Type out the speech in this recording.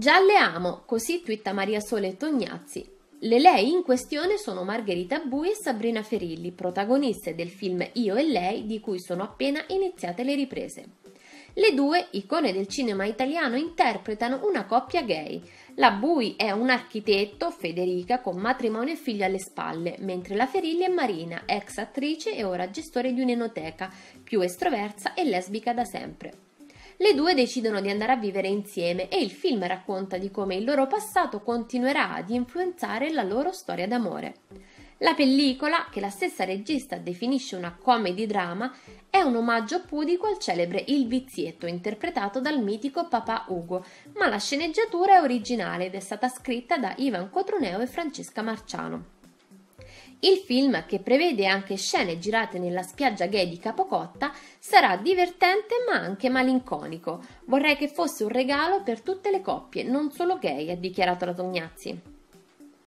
Già le amo, così twitta Maria Sole Tognazzi. Le lei in questione sono Margherita Bui e Sabrina Ferilli, protagoniste del film Io e lei, di cui sono appena iniziate le riprese. Le due, icone del cinema italiano, interpretano una coppia gay. La Bui è un architetto, Federica, con matrimonio e figli alle spalle, mentre la Ferilli è Marina, ex attrice e ora gestore di un'enoteca, più estroversa e lesbica da sempre. Le due decidono di andare a vivere insieme e il film racconta di come il loro passato continuerà ad influenzare la loro storia d'amore. La pellicola, che la stessa regista definisce una comedy drama, è un omaggio pudico al celebre Il Vizietto interpretato dal mitico papà Ugo, ma la sceneggiatura è originale ed è stata scritta da Ivan Cotruneo e Francesca Marciano. Il film, che prevede anche scene girate nella spiaggia gay di Capocotta, sarà divertente ma anche malinconico. Vorrei che fosse un regalo per tutte le coppie, non solo gay, ha dichiarato la Tognazzi.